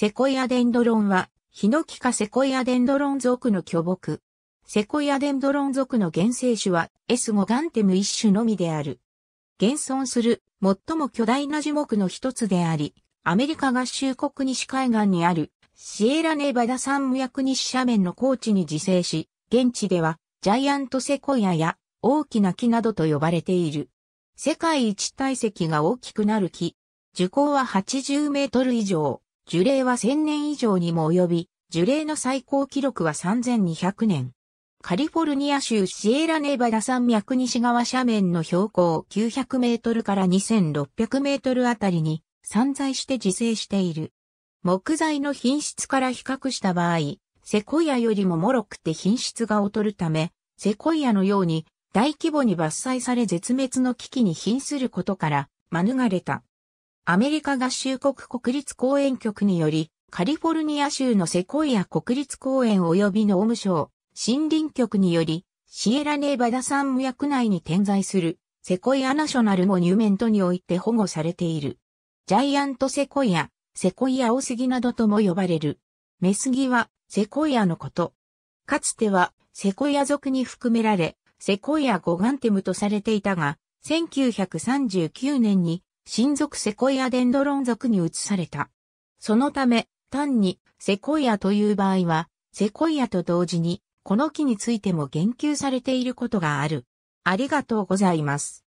セコイアデンドロンは、ヒノキ科セコイアデンドロン属の巨木。セコイアデンドロン属の原生種は S5 ガンテム一種のみである。現存する最も巨大な樹木の一つであり、アメリカ合衆国西海岸にあるシエラネバダ山脈西斜面の高地に自生し、現地ではジャイアントセコイアや大きな木などと呼ばれている。世界一体積が大きくなる木。樹高は80メートル以上。樹齢は1000年以上にも及び、樹齢の最高記録は3200年。カリフォルニア州シエラネバダ山脈西側斜面の標高900メートルから2600メートルあたりに散在して自生している。木材の品質から比較した場合、セコイアよりも脆くて品質が劣るため、セコイアのように大規模に伐採され絶滅の危機に瀕することから免れた。アメリカ合衆国国立公園局により、カリフォルニア州のセコイア国立公園及び農務省、森林局により、シエラネーバダ山無役内に点在する、セコイアナショナルモニュメントにおいて保護されている。ジャイアントセコイア、セコイアオスギなどとも呼ばれる。メスギは、セコイアのこと。かつては、セコイア族に含められ、セコイアゴガンテムとされていたが、1939年に新属セコイアデンドロン属に移された。そのため、単にセコイアという場合は、セコイアと同時に、この木についても言及されていることがある。ありがとうございます。